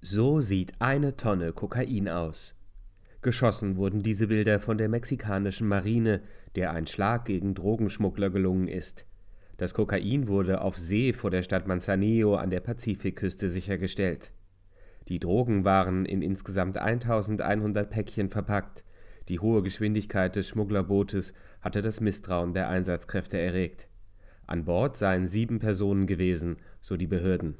So sieht eine Tonne Kokain aus. Geschossen wurden diese Bilder von der mexikanischen Marine, der ein Schlag gegen Drogenschmuggler gelungen ist. Das Kokain wurde auf See vor der Stadt Manzanillo an der Pazifikküste sichergestellt. Die Drogen waren in insgesamt 1100 Päckchen verpackt. Die hohe Geschwindigkeit des Schmugglerbootes hatte das Misstrauen der Einsatzkräfte erregt. An Bord seien sieben Personen gewesen, so die Behörden.